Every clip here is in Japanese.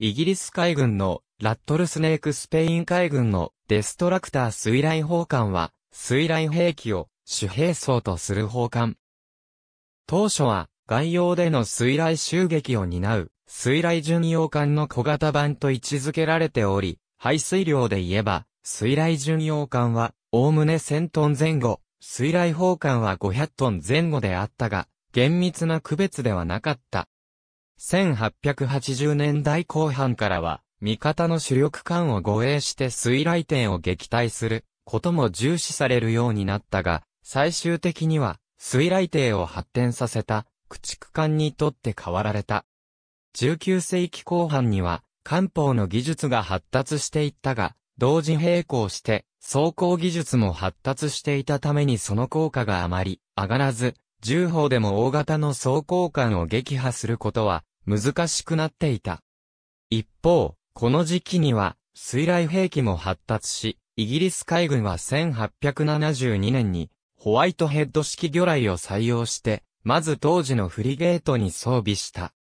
イギリス海軍のラットルスネークスペイン海軍のデストラクター水雷砲艦は、水雷兵器を主兵装とする砲艦。当初は、外洋での水雷襲撃を担う、水雷巡洋艦の小型版と位置づけられており、排水量で言えば、水雷巡洋艦は、おおむね1000トン前後、水雷砲艦は500トン前後であったが、厳密な区別ではなかった。1880年代後半からは、味方の主力艦を護衛して水雷艇を撃退することも重視されるようになったが、最終的には水雷艇を発展させた駆逐艦にとって変わられた。19世紀後半には艦砲の技術が発達していったが、同時並行して装甲技術も発達していたためにその効果があまり上がらず、重砲でも大型の装甲艦を撃破することは難しくなっていた。一方、この時期には、水雷兵器も発達し、イギリス海軍は1872年に、ホワイトヘッド式魚雷を採用して、まず当時のフリゲートに装備した。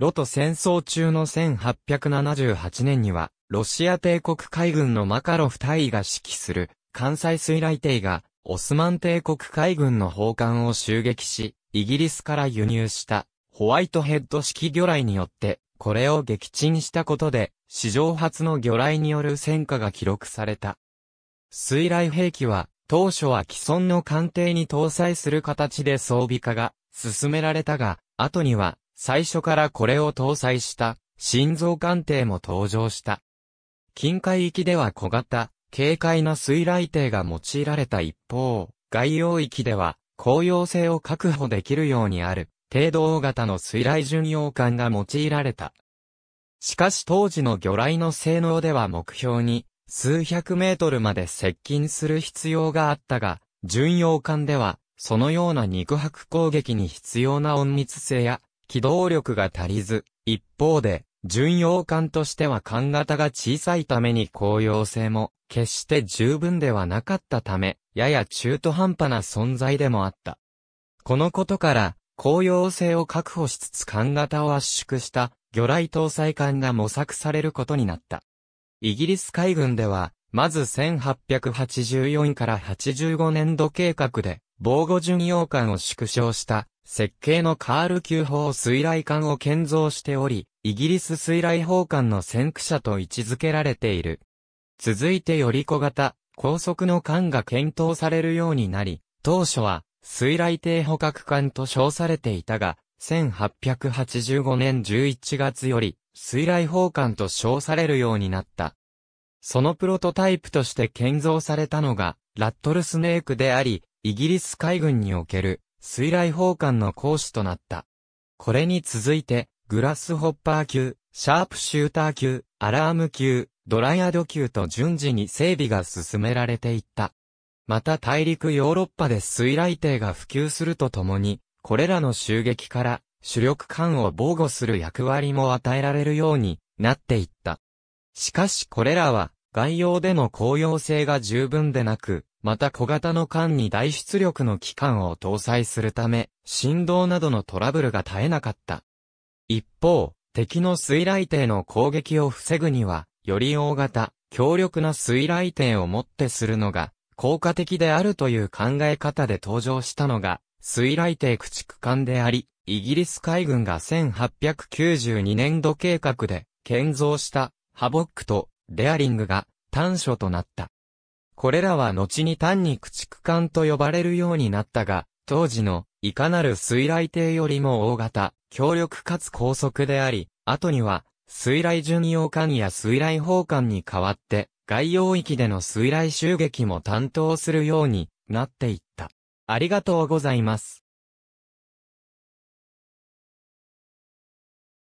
ロト戦争中の1878年には、ロシア帝国海軍のマカロフ大尉が指揮する、関西水雷艇が、オスマン帝国海軍の砲艦を襲撃し、イギリスから輸入したホワイトヘッド式魚雷によって、これを撃沈したことで、史上初の魚雷による戦果が記録された。水雷兵器は、当初は既存の艦艇に搭載する形で装備化が進められたが、後には、最初からこれを搭載した心臓艦艇も登場した。近海域では小型、軽快な水雷艇が用いられた一方、外洋域では、公用性を確保できるようにある程度大型の水雷巡洋艦が用いられた。しかし当時の魚雷の性能では目標に数百メートルまで接近する必要があったが、巡洋艦ではそのような肉薄攻撃に必要な隠密性や機動力が足りず、一方で巡洋艦としては艦型が小さいために効用性も決して十分ではなかったため、やや中途半端な存在でもあった。このことから、公用性を確保しつつ艦型を圧縮した魚雷搭載艦が模索されることになった。イギリス海軍では、まず1884から85年度計画で、防護巡洋艦を縮小した設計のカール級砲水雷艦を建造しており、イギリス水雷砲艦の先駆者と位置づけられている。続いてより小型、高速の艦が検討されるようになり、当初は水雷艇捕獲艦と称されていたが、1885年11月より、水雷砲艦と称されるようになった。そのプロトタイプとして建造されたのが、ラットルスネークであり、イギリス海軍における、水雷砲艦の講師となった。これに続いて、グラスホッパー級、シャープシューター級、アラーム級、ドライアド級と順次に整備が進められていった。また大陸ヨーロッパで水雷艇が普及するとともに、これらの襲撃から主力艦を防護する役割も与えられるようになっていった。しかしこれらは外洋での高用性が十分でなく、また小型の艦に大出力の機関を搭載するため、振動などのトラブルが絶えなかった。一方、敵の水雷艇の攻撃を防ぐには、より大型、強力な水雷艇をもってするのが効果的であるという考え方で登場したのが、水雷艇駆逐艦であり、イギリス海軍が1892年度計画で建造したハボックとデアリングが短所となった。これらは後に単に駆逐艦と呼ばれるようになったが、当時のいかなる水雷艇よりも大型、強力かつ高速であり、後には水雷巡洋艦や水雷砲艦に代わって外洋域での水雷襲撃も担当するようになっていった。ありがとうございます。